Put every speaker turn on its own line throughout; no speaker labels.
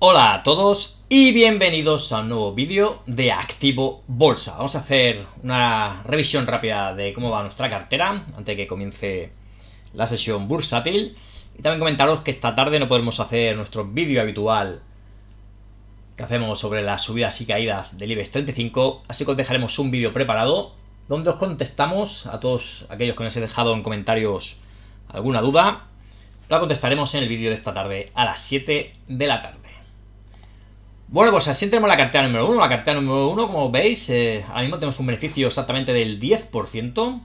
Hola a todos y bienvenidos a un nuevo vídeo de Activo Bolsa. Vamos a hacer una revisión rápida de cómo va nuestra cartera antes de que comience la sesión bursátil. Y también comentaros que esta tarde no podemos hacer nuestro vídeo habitual que hacemos sobre las subidas y caídas del IBEX 35, así que os dejaremos un vídeo preparado donde os contestamos a todos aquellos que nos he dejado en comentarios alguna duda. La contestaremos en el vídeo de esta tarde a las 7 de la tarde. Bueno, pues así tenemos la cartera número 1. La cartera número 1, como veis, eh, ahora mismo tenemos un beneficio exactamente del 10%.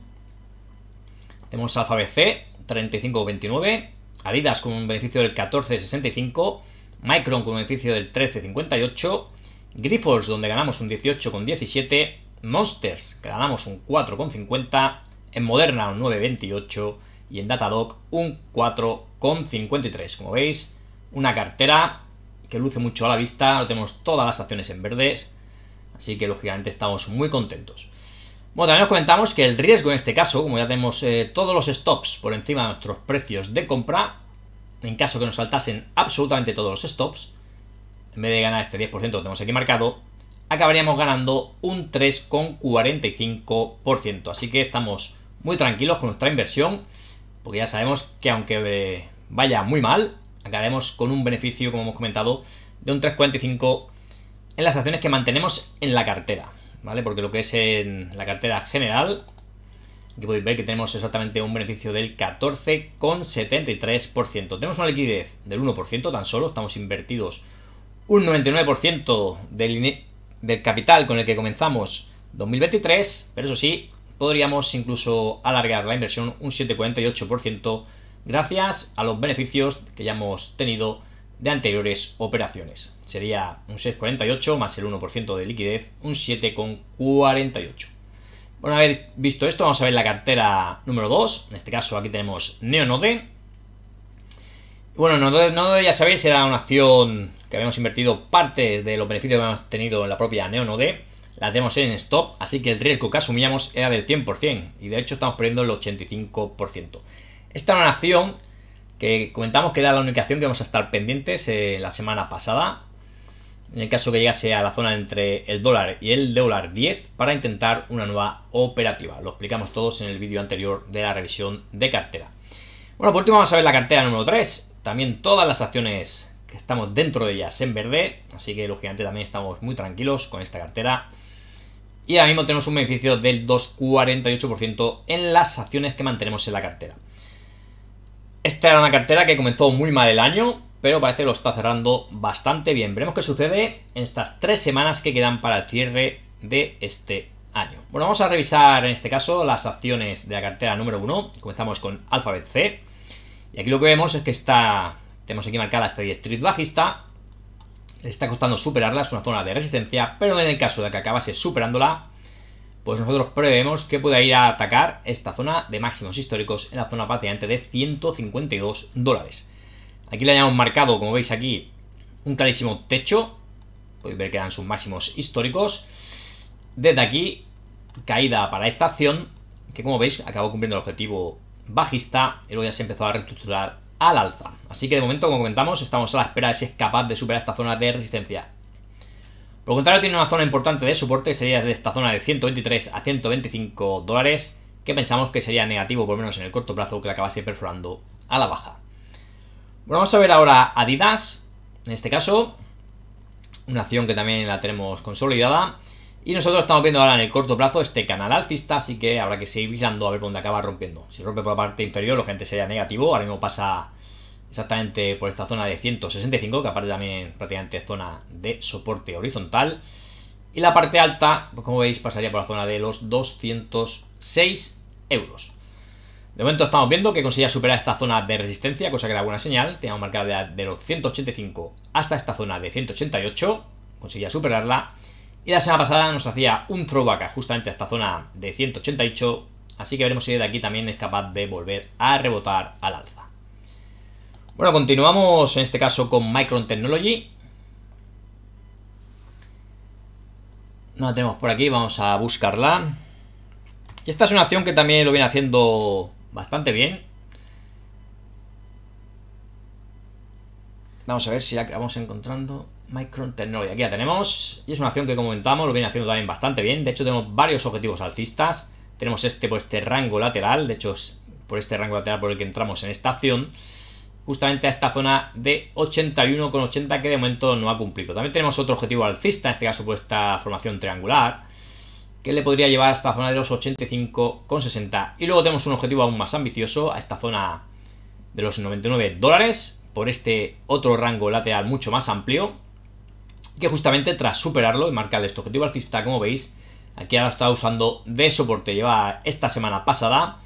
Tenemos Alfa BC, 35,29. Adidas con un beneficio del 14,65. Micron con un beneficio del 13,58. Grifols, donde ganamos un 18,17. Monsters, que ganamos un 4,50. En Moderna un 9,28. Y en Datadog, un 4,53. Como veis, una cartera que luce mucho a la vista, lo tenemos todas las acciones en verdes, así que lógicamente estamos muy contentos. Bueno, también os comentamos que el riesgo en este caso, como ya tenemos eh, todos los stops por encima de nuestros precios de compra, en caso que nos saltasen absolutamente todos los stops, en vez de ganar este 10% que tenemos aquí marcado, acabaríamos ganando un 3,45%. Así que estamos muy tranquilos con nuestra inversión, porque ya sabemos que aunque eh, vaya muy mal, acabaremos con un beneficio, como hemos comentado, de un 3,45 en las acciones que mantenemos en la cartera, ¿vale? Porque lo que es en la cartera general, aquí podéis ver que tenemos exactamente un beneficio del 14,73%. Tenemos una liquidez del 1% tan solo, estamos invertidos un 99% del, del capital con el que comenzamos 2023, pero eso sí, podríamos incluso alargar la inversión un 7,48% gracias a los beneficios que ya hemos tenido de anteriores operaciones. Sería un 6,48 más el 1% de liquidez, un 7,48. Bueno, a vez visto esto, vamos a ver la cartera número 2. En este caso aquí tenemos Neonode. Bueno, Neonode ya sabéis, era una acción que habíamos invertido parte de los beneficios que habíamos tenido en la propia Neonode. La tenemos en stop, así que el riesgo que asumíamos era del 100% y de hecho estamos perdiendo el 85%. Esta acción que comentamos que era la única acción que vamos a estar pendientes eh, la semana pasada, en el caso que llegase a la zona entre el dólar y el dólar 10 para intentar una nueva operativa. Lo explicamos todos en el vídeo anterior de la revisión de cartera. Bueno, por último vamos a ver la cartera número 3. También todas las acciones que estamos dentro de ellas en verde, así que lógicamente también estamos muy tranquilos con esta cartera. Y ahora mismo tenemos un beneficio del 2,48% en las acciones que mantenemos en la cartera. Esta era una cartera que comenzó muy mal el año, pero parece que lo está cerrando bastante bien. Veremos qué sucede en estas tres semanas que quedan para el cierre de este año. Bueno, vamos a revisar en este caso las acciones de la cartera número 1. Comenzamos con Alphabet C. Y aquí lo que vemos es que está, tenemos aquí marcada esta directriz bajista. Le está costando superarla, es una zona de resistencia, pero en el caso de que acabase superándola, pues nosotros prevemos que pueda ir a atacar esta zona de máximos históricos en la zona pateante de 152 dólares. Aquí le hayamos marcado, como veis aquí, un clarísimo techo. Podéis ver que eran sus máximos históricos. Desde aquí, caída para esta acción, que como veis, acabó cumpliendo el objetivo bajista y luego ya se empezó a reestructurar al alza. Así que de momento, como comentamos, estamos a la espera de si es capaz de superar esta zona de resistencia por contrario, tiene una zona importante de soporte que sería de esta zona de 123 a 125 dólares, que pensamos que sería negativo, por lo menos en el corto plazo, que la siempre perforando a la baja. vamos a ver ahora Adidas, en este caso, una acción que también la tenemos consolidada. Y nosotros estamos viendo ahora en el corto plazo este canal alcista, así que habrá que seguir vigilando a ver dónde acaba rompiendo. Si rompe por la parte inferior, lo gente sería negativo, ahora mismo pasa exactamente por esta zona de 165, que aparte también prácticamente zona de soporte horizontal. Y la parte alta, pues como veis, pasaría por la zona de los 206 euros. De momento estamos viendo que conseguía superar esta zona de resistencia, cosa que era buena señal. Teníamos marcada de, los 185 hasta esta zona de 188, conseguía superarla. Y la semana pasada nos hacía un throwback justamente a esta zona de 188, así que veremos si de aquí también es capaz de volver a rebotar al alza. Bueno, continuamos en este caso con Micron Technology. No la tenemos por aquí, vamos a buscarla. Y esta es una acción que también lo viene haciendo bastante bien. Vamos a ver si la vamos encontrando. Micron Technology, aquí la tenemos. Y es una acción que comentamos, lo viene haciendo también bastante bien. De hecho, tenemos varios objetivos alcistas. Tenemos este por este rango lateral, de hecho es por este rango lateral por el que entramos en esta acción justamente a esta zona de 81,80 que de momento no ha cumplido. También tenemos otro objetivo alcista, en este caso por esta formación triangular, que le podría llevar a esta zona de los 85,60. Y luego tenemos un objetivo aún más ambicioso, a esta zona de los 99 dólares, por este otro rango lateral mucho más amplio, que justamente tras superarlo y marcarle este objetivo alcista, como veis, aquí ahora lo está usando de soporte, lleva esta semana pasada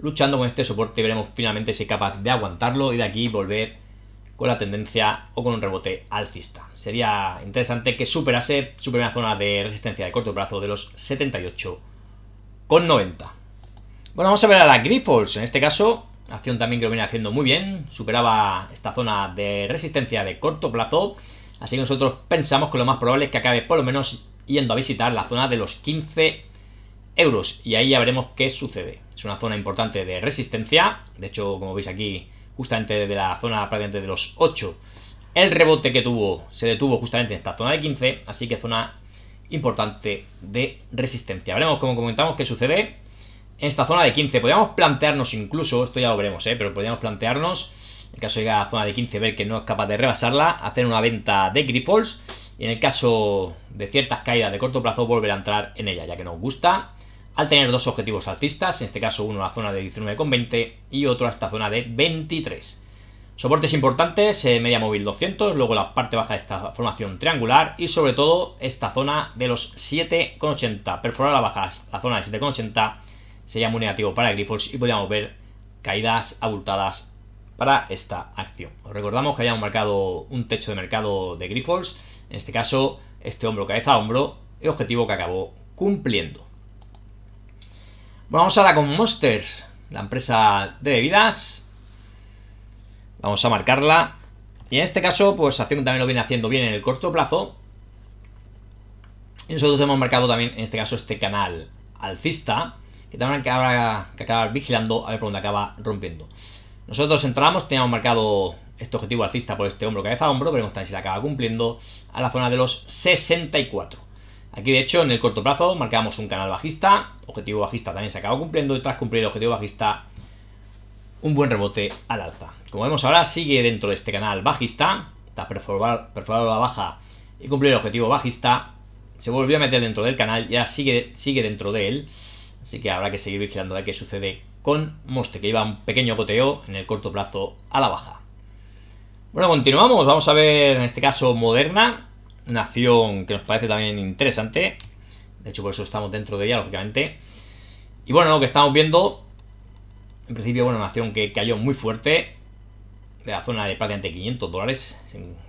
Luchando con este soporte veremos finalmente si es capaz de aguantarlo y de aquí volver con la tendencia o con un rebote alcista. Sería interesante que superase su primera zona de resistencia de corto plazo de los 78,90. Bueno, vamos a ver a la Grifols. En este caso, acción también que lo viene haciendo muy bien. Superaba esta zona de resistencia de corto plazo. Así que nosotros pensamos que lo más probable es que acabe por lo menos yendo a visitar la zona de los 15 euros. Y ahí ya veremos qué sucede. Es una zona importante de resistencia. De hecho, como veis aquí, justamente desde la zona prácticamente de los 8. El rebote que tuvo se detuvo justamente en esta zona de 15. Así que zona importante de resistencia. Veremos, como comentamos, qué sucede en esta zona de 15. Podríamos plantearnos incluso, esto ya lo veremos, ¿eh? pero podríamos plantearnos, en caso de a la zona de 15, ver que no es capaz de rebasarla, hacer una venta de grifols y en el caso de ciertas caídas de corto plazo volver a entrar en ella, ya que nos gusta al tener dos objetivos altistas, en este caso uno a la zona de 19,20 y otro a esta zona de 23. Soportes importantes, eh, media móvil 200, luego la parte baja de esta formación triangular y sobre todo esta zona de los 7,80. Perforar la baja, la zona de 7,80 sería muy negativo para Grifols y podríamos ver caídas abultadas para esta acción. Os recordamos que habíamos marcado un techo de mercado de Grifols, en este caso este hombro cabeza a hombro, el objetivo que acabó cumpliendo. Vamos ahora con Monster, la empresa de bebidas. Vamos a marcarla. Y en este caso, pues Acción también lo viene haciendo bien en el corto plazo. Y nosotros hemos marcado también, en este caso, este canal alcista, que también habrá que acabar vigilando a ver por dónde acaba rompiendo. Nosotros entramos, teníamos marcado este objetivo alcista por este hombro, cabeza a hombro, veremos también si la acaba cumpliendo a la zona de los 64. Aquí, de hecho, en el corto plazo marcamos un canal bajista. Objetivo bajista también se acaba cumpliendo. Y tras cumplir el objetivo bajista, un buen rebote al alza. Como vemos ahora, sigue dentro de este canal bajista. Tras perforar, la baja y cumplir el objetivo bajista, se volvió a meter dentro del canal y ahora sigue, sigue dentro de él. Así que habrá que seguir vigilando ver qué sucede con Moste, que lleva un pequeño goteo en el corto plazo a la baja. Bueno, continuamos. Vamos a ver en este caso Moderna, una acción que nos parece también interesante. De hecho, por eso estamos dentro de ella, lógicamente. Y bueno, lo que estamos viendo, en principio, bueno, una acción que cayó muy fuerte, de la zona de prácticamente 500 dólares,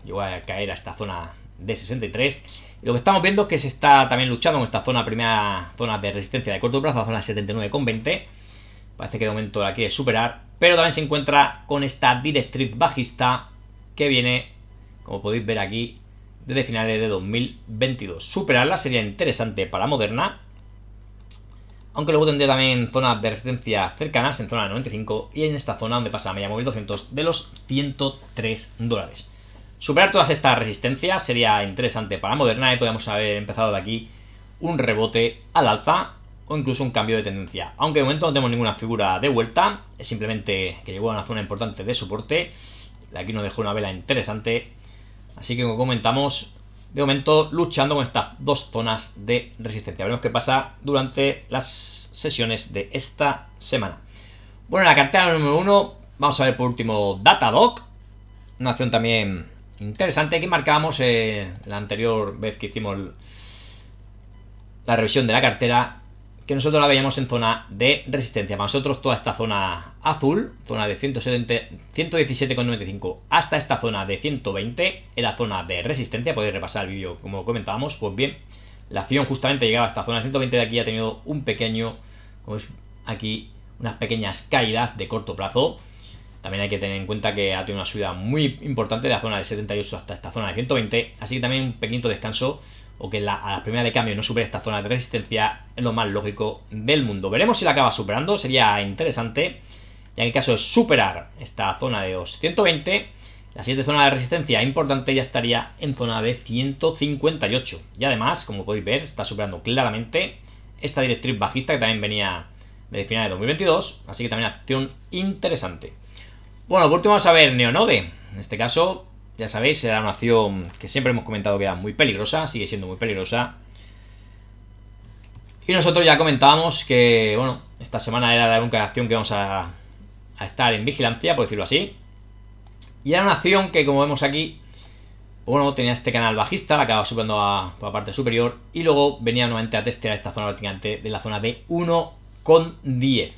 llegó a caer a esta zona de 63. Y lo que estamos viendo es que se está también luchando en esta zona, primera zona de resistencia de corto plazo, la zona 79,20. Parece que de momento la quiere superar, pero también se encuentra con esta directriz bajista que viene, como podéis ver aquí, desde finales de 2022. Superarla sería interesante para Moderna, aunque luego tendría también zonas de resistencia cercanas en zona 95 y en esta zona donde pasa la media móvil 200 de los 103 dólares. Superar todas estas resistencias sería interesante para Moderna y podríamos haber empezado de aquí un rebote al alza o incluso un cambio de tendencia. Aunque de momento no tenemos ninguna figura de vuelta, es simplemente que llegó a una zona importante de soporte. Aquí nos dejó una vela interesante Así que como comentamos, de momento luchando con estas dos zonas de resistencia. Veremos qué pasa durante las sesiones de esta semana. Bueno, en la cartera número uno, vamos a ver por último Datadoc. Una acción también interesante que marcamos eh, la anterior vez que hicimos la revisión de la cartera que nosotros la veíamos en zona de resistencia. Para nosotros toda esta zona azul, zona de 117,95 hasta esta zona de 120, la zona de resistencia, podéis repasar el vídeo como comentábamos, pues bien, la acción justamente llegaba a esta zona de 120 de aquí, ha tenido un pequeño, como aquí, unas pequeñas caídas de corto plazo. También hay que tener en cuenta que ha tenido una subida muy importante de la zona de 78 hasta esta zona de 120, así que también un pequeño descanso o que a las primeras de cambio no supere esta zona de resistencia, es lo más lógico del mundo. Veremos si la acaba superando, sería interesante, ya en el caso de superar esta zona de 220, la siguiente zona de resistencia importante ya estaría en zona de 158. Y además, como podéis ver, está superando claramente esta directriz bajista que también venía de finales de 2022, así que también acción interesante. Bueno, por último vamos a ver Neonode. En este caso, ya sabéis, era una acción que siempre hemos comentado que era muy peligrosa, sigue siendo muy peligrosa. Y nosotros ya comentábamos que, bueno, esta semana era la única acción que vamos a, estar en vigilancia, por decirlo así. Y era una acción que, como vemos aquí, bueno, tenía este canal bajista, la acaba subiendo a, la parte superior y luego venía nuevamente a testear esta zona prácticamente de la zona de 1,10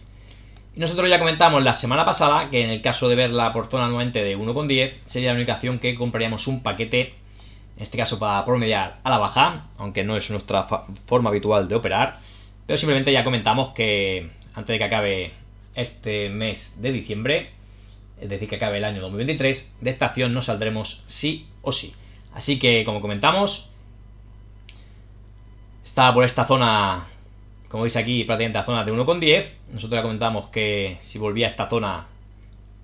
nosotros ya comentamos la semana pasada que en el caso de verla por zona nuevamente de 1,10 sería la única que compraríamos un paquete, en este caso para promediar a la baja, aunque no es nuestra forma habitual de operar, pero simplemente ya comentamos que antes de que acabe este mes de diciembre, es decir, que acabe el año 2023, de esta acción no saldremos sí o sí. Así que, como comentamos, está por esta zona como veis aquí, prácticamente a zona de 1,10. Nosotros ya comentamos que si volvía a esta zona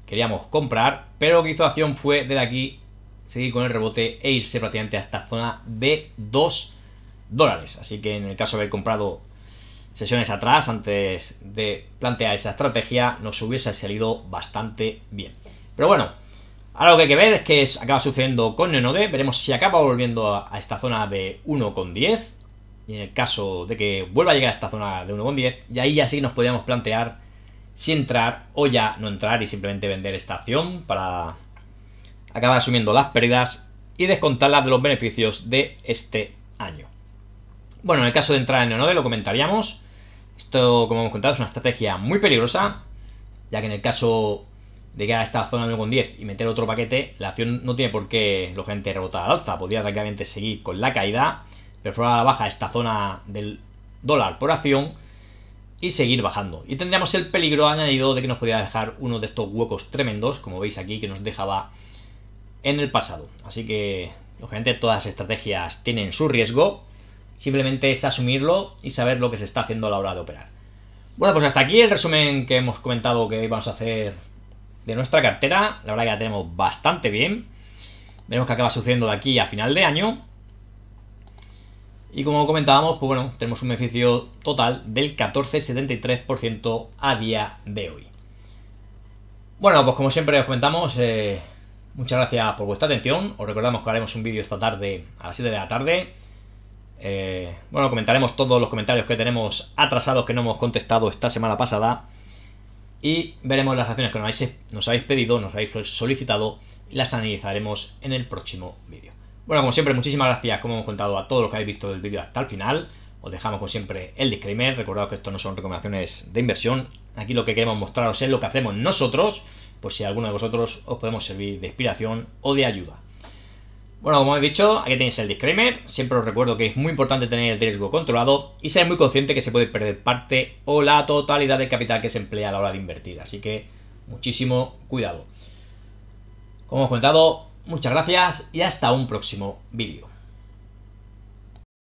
queríamos comprar, pero lo que hizo acción fue desde aquí seguir con el rebote e irse prácticamente a esta zona de 2 dólares. Así que en el caso de haber comprado sesiones atrás, antes de plantear esa estrategia, nos hubiese salido bastante bien. Pero bueno, ahora lo que hay que ver es que acaba sucediendo con Nenode. Veremos si acaba volviendo a, esta zona de 1,10 y en el caso de que vuelva a llegar a esta zona de 1,10, y ahí ya sí nos podríamos plantear si entrar o ya no entrar y simplemente vender esta acción para acabar asumiendo las pérdidas y descontarlas de los beneficios de este año. Bueno, en el caso de entrar en Neonode lo comentaríamos. Esto, como hemos contado, es una estrategia muy peligrosa, ya que en el caso de llegar a esta zona de 1,10 y meter otro paquete, la acción no tiene por qué, lógicamente, rebotar al alza. Podría tranquilamente seguir con la caída perforar a baja esta zona del dólar por acción y seguir bajando. Y tendríamos el peligro añadido de que nos podía dejar uno de estos huecos tremendos, como veis aquí, que nos dejaba en el pasado. Así que, obviamente, todas las estrategias tienen su riesgo. Simplemente es asumirlo y saber lo que se está haciendo a la hora de operar. Bueno, pues hasta aquí el resumen que hemos comentado que vamos a hacer de nuestra cartera. La verdad que la tenemos bastante bien. Veremos qué acaba sucediendo de aquí a final de año. Y como comentábamos, pues bueno, tenemos un beneficio total del 14,73% a día de hoy. Bueno, pues como siempre os comentamos, eh, muchas gracias por vuestra atención. Os recordamos que haremos un vídeo esta tarde a las 7 de la tarde. Eh, bueno, comentaremos todos los comentarios que tenemos atrasados que no hemos contestado esta semana pasada. Y veremos las acciones que nos nos habéis pedido, nos habéis solicitado. Y las analizaremos en el próximo vídeo. Bueno, como siempre, muchísimas gracias, como hemos contado, a todos los que habéis visto el vídeo hasta el final. Os dejamos, como siempre, el disclaimer. Recordad que esto no son recomendaciones de inversión. Aquí lo que queremos mostraros es lo que hacemos nosotros, por si alguno de vosotros os podemos servir de inspiración o de ayuda. Bueno, como he dicho, aquí tenéis el disclaimer. Siempre os recuerdo que es muy importante tener el riesgo controlado y ser muy consciente que se puede perder parte o la totalidad del capital que se emplea a la hora de invertir. Así que muchísimo cuidado. Como hemos contado, Muchas gracias y hasta un próximo vídeo.